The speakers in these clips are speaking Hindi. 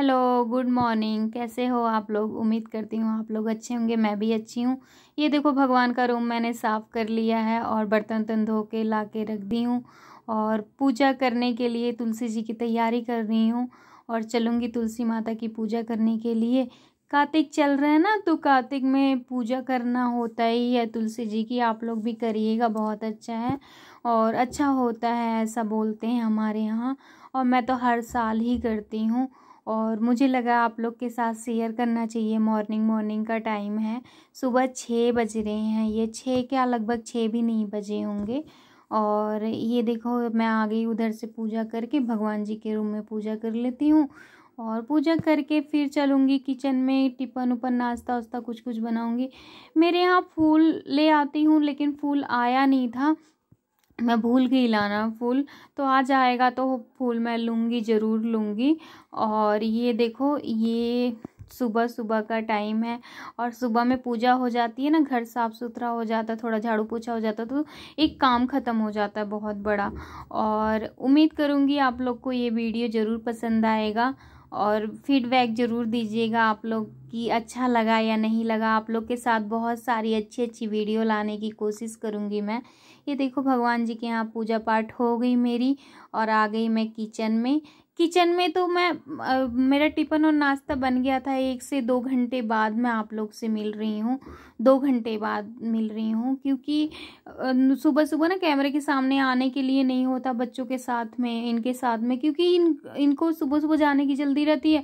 हेलो गुड मॉर्निंग कैसे हो आप लोग उम्मीद करती हूँ आप लोग अच्छे होंगे मैं भी अच्छी हूँ ये देखो भगवान का रूम मैंने साफ़ कर लिया है और बर्तन तन धो के ला के रख दी हूँ और पूजा करने के लिए तुलसी जी की तैयारी कर रही हूँ और चलूँगी तुलसी माता की पूजा करने के लिए कार्तिक चल रहे हैं ना तो कार्तिक में पूजा करना होता ही है तुलसी जी की आप लोग भी करिएगा बहुत अच्छा है और अच्छा होता है ऐसा बोलते हैं हमारे यहाँ और मैं तो हर साल ही करती हूँ और मुझे लगा आप लोग के साथ शेयर करना चाहिए मॉर्निंग मॉर्निंग का टाइम है सुबह छः बज रहे हैं ये छः क्या लगभग छः भी नहीं बजे होंगे और ये देखो मैं आ गई उधर से पूजा करके भगवान जी के रूम में पूजा कर लेती हूँ और पूजा करके फिर चलूँगी किचन में टिफन उपन नाश्ता वास्ता कुछ कुछ बनाऊँगी मेरे यहाँ फूल ले आती हूँ लेकिन फूल आया नहीं था मैं भूल गई लाना फूल तो आ जाएगा तो फूल मैं लूँगी ज़रूर लूँगी और ये देखो ये सुबह सुबह का टाइम है और सुबह में पूजा हो जाती है ना घर साफ़ सुथरा हो जाता है थोड़ा झाड़ू पोछा हो जाता तो एक काम ख़त्म हो जाता है बहुत बड़ा और उम्मीद करूँगी आप लोग को ये वीडियो ज़रूर पसंद आएगा और फीडबैक ज़रूर दीजिएगा आप लोग कि अच्छा लगा या नहीं लगा आप लोग के साथ बहुत सारी अच्छी अच्छी वीडियो लाने की कोशिश करूँगी मैं ये देखो भगवान जी के यहाँ पूजा पाठ हो गई मेरी और आ गई मैं किचन में किचन में तो मैं आ, मेरा टिफ़न और नाश्ता बन गया था एक से दो घंटे बाद मैं आप लोग से मिल रही हूँ दो घंटे बाद मिल रही हूँ क्योंकि सुबह सुबह ना कैमरे के सामने आने के लिए नहीं होता बच्चों के साथ में इनके साथ में क्योंकि इन इनको सुबह सुबह जाने की जल्दी रहती है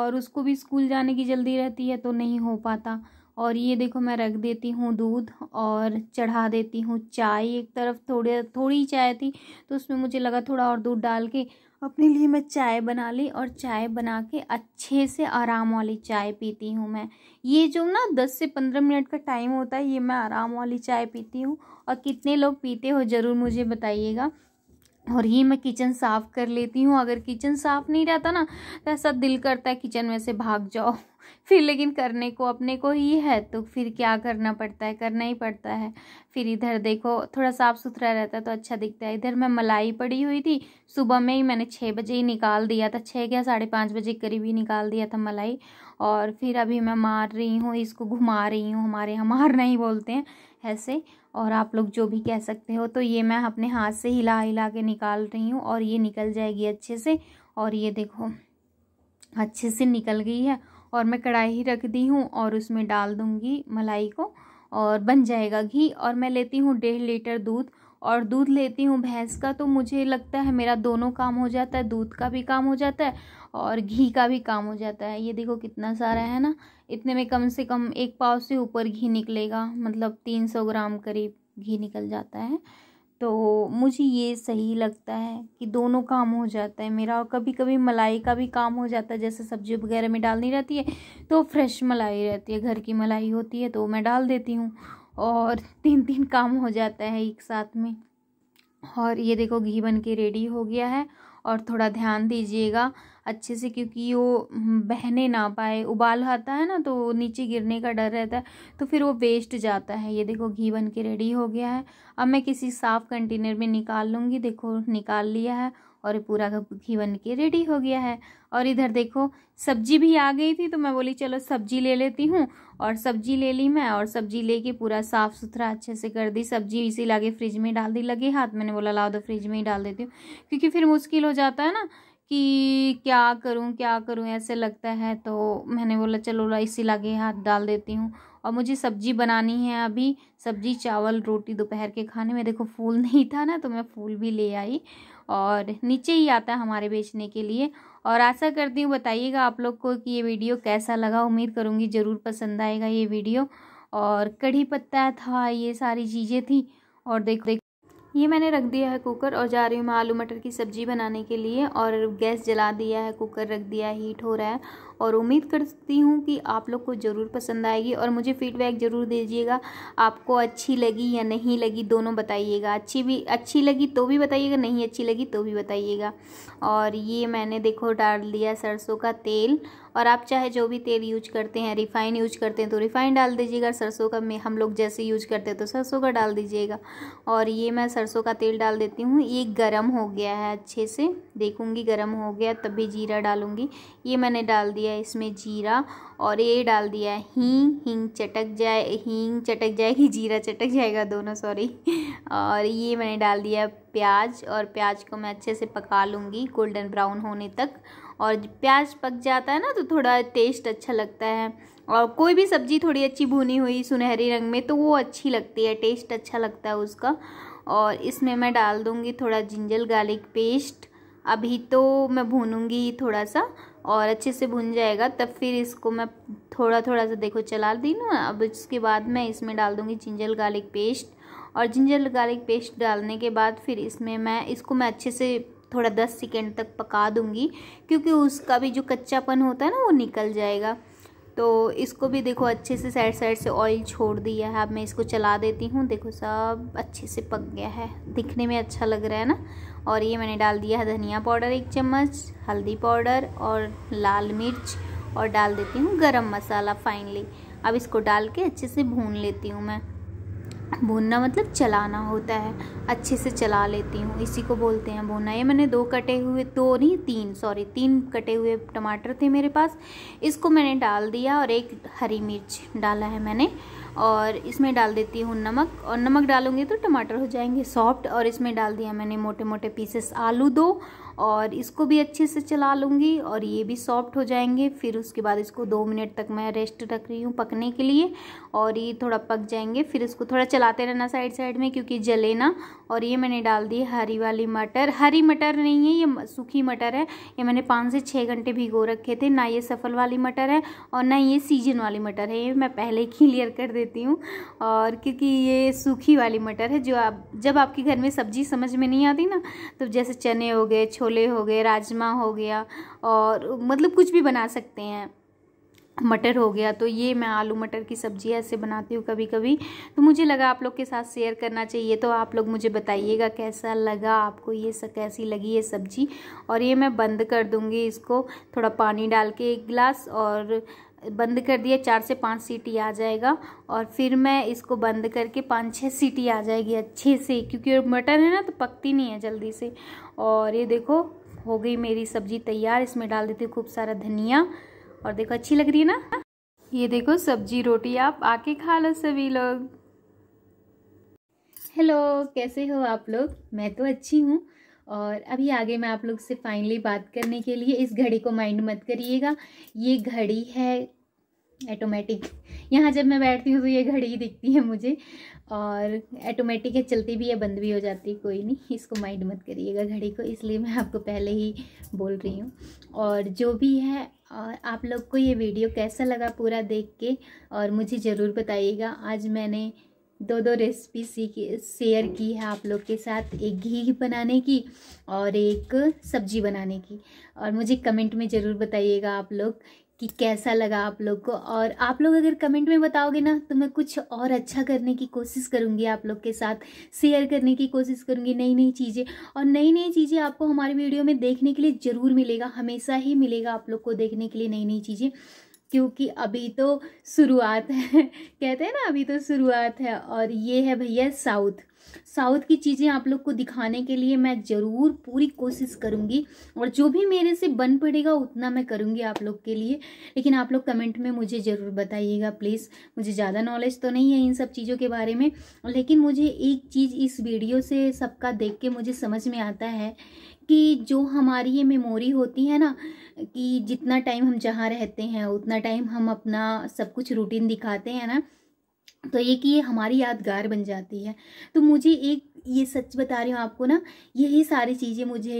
और उसको भी स्कूल जाने की जल्दी रहती है तो नहीं हो पाता और ये देखो मैं रख देती हूँ दूध और चढ़ा देती हूँ चाय एक तरफ थोड़े थोड़ी चाय थी तो उसमें मुझे लगा थोड़ा और दूध डाल के अपने लिए मैं चाय बना ली और चाय बना के अच्छे से आराम वाली चाय पीती हूँ मैं ये जो ना दस से पंद्रह मिनट का टाइम होता है ये मैं आराम वाली चाय पीती हूँ और कितने लोग पीते हो ज़रूर मुझे बताइएगा और ये मैं किचन साफ़ कर लेती हूँ अगर किचन साफ़ नहीं रहता ना तो ऐसा दिल करता है किचन में से भाग जाओ फिर लेकिन करने को अपने को ही है तो फिर क्या करना पड़ता है करना ही पड़ता है फिर इधर देखो थोड़ा साफ़ सुथरा रहता है तो अच्छा दिखता है इधर मैं मलाई पड़ी हुई थी सुबह में ही मैंने छः बजे ही निकाल दिया था छः या साढ़े पाँच बजे करीब ही निकाल दिया था मलाई और फिर अभी मैं मार रही हूँ इसको घुमा रही हूँ हमारे यहाँ मारना ही बोलते हैं ऐसे और आप लोग जो भी कह सकते हो तो ये मैं अपने हाथ से हिला हिला के निकाल रही हूँ और ये निकल जाएगी अच्छे से और ये देखो अच्छे से निकल गई है और मैं कढ़ाई रख दी हूँ और उसमें डाल दूँगी मलाई को और बन जाएगा घी और मैं लेती हूँ डेढ़ लीटर दूध और दूध लेती हूँ भैंस का तो मुझे लगता है मेरा दोनों काम हो जाता है दूध का भी काम हो जाता है और घी का भी काम हो जाता है ये देखो कितना सारा है ना इतने में कम से कम एक पाव से ऊपर घी निकलेगा मतलब तीन सौ ग्राम करीब घी निकल जाता है तो मुझे ये सही लगता है कि दोनों काम हो जाता है मेरा और कभी कभी मलाई का भी काम हो जाता है जैसे सब्जी वगैरह में डालनी रहती है तो फ्रेश मलाई रहती है घर की मलाई होती है तो मैं डाल देती हूँ और तीन तीन काम हो जाता है एक साथ में और ये देखो घी बन के रेडी हो गया है और थोड़ा ध्यान दीजिएगा अच्छे से क्योंकि वो हम्म, बहने ना पाए उबाल आता है ना तो नीचे गिरने का डर रहता है तो फिर वो वेस्ट जाता है ये देखो घी बन के रेडी हो गया है अब मैं किसी साफ़ कंटेनर में निकाल लूँगी देखो निकाल लिया है और पूरा घी बन के रेडी हो गया है और इधर देखो सब्जी भी आ गई थी तो मैं बोली चलो सब्जी ले लेती हूँ और सब्जी ले ली मैं और सब्जी लेके पूरा साफ़ सुथरा अच्छे से कर दी सब्जी इसी लागे फ्रिज में डाल दी लगे हाथ मैंने बोला लाओ तो फ्रिज में ही डाल देती हूँ क्योंकि फिर मुश्किल हो जाता है ना कि क्या करूँ क्या करूँ ऐसे लगता है तो मैंने बोला चलो इसी लागे हाथ डाल देती हूँ और मुझे सब्जी बनानी है अभी सब्जी चावल रोटी दोपहर के खाने में देखो फूल नहीं था ना तो मैं फूल भी ले आई और नीचे ही आता है हमारे बेचने के लिए और आशा करती हूँ बताइएगा आप लोग को कि ये वीडियो कैसा लगा उम्मीद करूँगी ज़रूर पसंद आएगा ये वीडियो और कढ़ी पत्ता था ये सारी चीज़ें थी और देख देख ये मैंने रख दिया है कुकर और जा रही हूँ मैं आलू मटर की सब्ज़ी बनाने के लिए और गैस जला दिया है कुकर रख दिया हीट हो रहा है और उम्मीद करती हूँ कि आप लोग को ज़रूर पसंद आएगी और मुझे फीडबैक ज़रूर दीजिएगा आपको अच्छी लगी या नहीं लगी दोनों बताइएगा अच्छी भी अच्छी लगी तो भी बताइएगा नहीं अच्छी लगी तो भी बताइएगा और ये मैंने देखो डाल दिया सरसों का तेल और आप चाहे जो भी तेल यूज करते हैं रिफाइन यूज करते हैं तो रिफाइन डाल दीजिएगा सरसों का में हम लोग जैसे यूज करते हैं तो सरसों का डाल दीजिएगा और ये मैं सरसों का तेल डाल देती हूँ ये गर्म हो गया है अच्छे से देखूँगी गर्म हो गया तभी जीरा डालूंगी ये मैंने डाल दिया दिया इसमें जीरा और ये डाल दिया है हींग हींग चटक जाए हींग चटक जाएगी जीरा चटक जाएगा दोनों सॉरी और ये मैंने डाल दिया प्याज और प्याज को मैं अच्छे से पका लूँगी गोल्डन ब्राउन होने तक और प्याज पक जाता है ना तो थोड़ा टेस्ट अच्छा लगता है और कोई भी सब्ज़ी थोड़ी अच्छी भुनी हुई सुनहरी रंग में तो वो अच्छी लगती है टेस्ट अच्छा लगता है उसका और इसमें मैं डाल दूँगी थोड़ा जिंजर गार्लिक पेस्ट अभी तो मैं भूनूंगी थोड़ा सा और अच्छे से भुन जाएगा तब फिर इसको मैं थोड़ा थोड़ा सा देखो चला दी ना अब इसके बाद मैं इसमें डाल दूँगी जिंजर गार्लिक पेस्ट और जिंजर गार्लिक पेस्ट डालने के बाद फिर इसमें मैं इसको मैं अच्छे से थोड़ा दस सेकेंड तक पका दूँगी क्योंकि उसका भी जो कच्चापन होता है ना वो निकल जाएगा तो इसको भी देखो अच्छे से साइड साइड से ऑयल छोड़ दिया है अब मैं इसको चला देती हूँ देखो सब अच्छे से पक गया है दिखने में अच्छा लग रहा है ना और ये मैंने डाल दिया है धनिया पाउडर एक चम्मच हल्दी पाउडर और लाल मिर्च और डाल देती हूँ गरम मसाला फाइनली अब इसको डाल के अच्छे से भून लेती हूँ मैं भूनना मतलब चलाना होता है अच्छे से चला लेती हूँ इसी को बोलते हैं भूनना ये मैंने दो कटे हुए दो नहीं तीन सॉरी तीन कटे हुए टमाटर थे मेरे पास इसको मैंने डाल दिया और एक हरी मिर्च डाला है मैंने और इसमें डाल देती हूँ नमक और नमक डालूँगी तो टमाटर हो जाएंगे सॉफ्ट और इसमें डाल दिया मैंने मोटे मोटे पीसेस आलू दो और इसको भी अच्छे से चला लूँगी और ये भी सॉफ्ट हो जाएंगे फिर उसके बाद इसको दो मिनट तक मैं रेस्ट रख रही हूँ पकने के लिए और ये थोड़ा पक जाएंगे फिर इसको थोड़ा चलाते रहना साइड साइड में क्योंकि जले ना और ये मैंने डाल दी हरी वाली मटर हरी मटर नहीं है ये सूखी मटर है ये मैंने पाँच से छः घंटे भिगो रखे थे ना ये सफल वाली मटर है और ना ये सीजन वाली मटर है ये मैं पहले ही क्लियर कर देती हूँ और क्योंकि ये सूखी वाली मटर है जो आप जब आपके घर में सब्जी समझ में नहीं आती ना तो जैसे चने हो गए छोले हो गए राजमा हो गया और मतलब कुछ भी बना सकते हैं मटर हो गया तो ये मैं आलू मटर की सब्जी ऐसे बनाती हूँ कभी कभी तो मुझे लगा आप लोग के साथ शेयर करना चाहिए तो आप लोग मुझे बताइएगा कैसा लगा आपको ये स, कैसी लगी ये सब्जी और ये मैं बंद कर दूँगी इसको थोड़ा पानी डाल के एक गिलास और बंद कर दिया चार से पाँच सीटी आ जाएगा और फिर मैं इसको बंद करके पाँच छः सीटी आ जाएगी अच्छे से क्योंकि मटन है ना तो पकती नहीं है जल्दी से और ये देखो हो गई मेरी सब्ज़ी तैयार इसमें डाल देती हूँ खूब सारा धनिया और देखो अच्छी लग रही है ना ये देखो सब्जी रोटी आप आके खा लो सभी लोग हेलो कैसे हो आप लोग मैं तो अच्छी हूँ और अभी आगे मैं आप लोग से फाइनली बात करने के लिए इस घड़ी को माइंड मत करिएगा ये घड़ी है ऑटोमेटिक यहाँ जब मैं बैठती हूँ तो ये घड़ी ही दिखती है मुझे और ऐटोमेटिक है चलती भी है बंद भी हो जाती है कोई नहीं इसको माइंड मत करिएगा घड़ी को इसलिए मैं आपको पहले ही बोल रही हूँ और जो भी है और आप लोग को ये वीडियो कैसा लगा पूरा देख के और मुझे ज़रूर बताइएगा आज मैंने दो दो रेसिपी सीखी शेयर की है आप लोग के साथ एक घी बनाने की और एक सब्जी बनाने की और मुझे कमेंट में ज़रूर बताइएगा आप लोग कि कैसा लगा आप लोग को और आप लोग अगर कमेंट में बताओगे ना तो मैं कुछ और अच्छा करने की कोशिश करूँगी आप लोग के साथ शेयर करने की कोशिश करूँगी नई नई चीज़ें और नई नई चीज़ें आपको हमारे वीडियो में देखने के लिए ज़रूर मिलेगा हमेशा ही मिलेगा आप लोग को देखने के लिए नई नई चीज़ें क्योंकि अभी तो शुरुआत है कहते हैं ना अभी तो शुरुआत है और ये है भैया साउथ साउथ की चीज़ें आप लोग को दिखाने के लिए मैं ज़रूर पूरी कोशिश करूँगी और जो भी मेरे से बन पड़ेगा उतना मैं करूँगी आप लोग के लिए लेकिन आप लोग कमेंट में मुझे ज़रूर बताइएगा प्लीज़ मुझे ज़्यादा नॉलेज तो नहीं है इन सब चीज़ों के बारे में लेकिन मुझे एक चीज़ इस वीडियो से सबका देख के मुझे समझ में आता है कि जो हमारी ये मेमोरी होती है ना कि जितना टाइम हम जहाँ रहते हैं उतना टाइम हम अपना सब कुछ रूटीन दिखाते हैं ना तो एक कि ये हमारी यादगार बन जाती है तो मुझे एक ये सच बता रही हूँ आपको ना यही सारी चीज़ें मुझे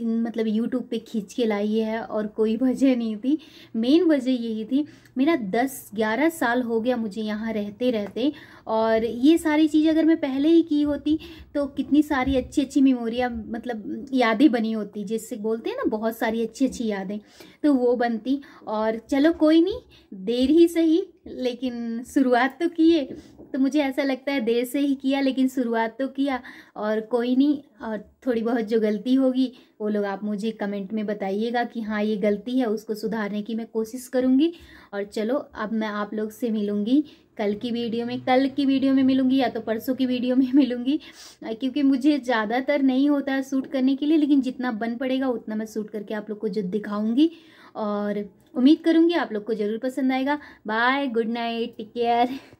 इन मतलब यूट्यूब पे खींच के लाई है और कोई वजह नहीं थी मेन वजह यही थी मेरा दस ग्यारह साल हो गया मुझे यहाँ रहते रहते और ये सारी चीज़ अगर मैं पहले ही की होती तो कितनी सारी अच्छी अच्छी मेमोरियाँ मतलब यादें बनी होती जिससे बोलते हैं ना बहुत सारी अच्छी अच्छी यादें तो वो बनती और चलो कोई नहीं देर ही सही लेकिन शुरुआत तो किए तो मुझे ऐसा लगता है देर से ही किया लेकिन शुरुआत तो किया और कोई नहीं और थोड़ी बहुत जो गलती होगी वो लोग आप मुझे कमेंट में बताइएगा कि हाँ ये गलती है उसको सुधारने की मैं कोशिश करूँगी और चलो अब मैं आप लोग से मिलूँगी कल की वीडियो में कल की वीडियो में मिलूँगी या तो परसों की वीडियो में मिलूँगी क्योंकि मुझे ज़्यादातर नहीं होता है सूट करने के लिए लेकिन जितना बन पड़ेगा उतना मैं सूट करके आप लोग को जो दिखाऊँगी और उम्मीद करूँगी आप लोग को ज़रूर पसंद आएगा bye good night take care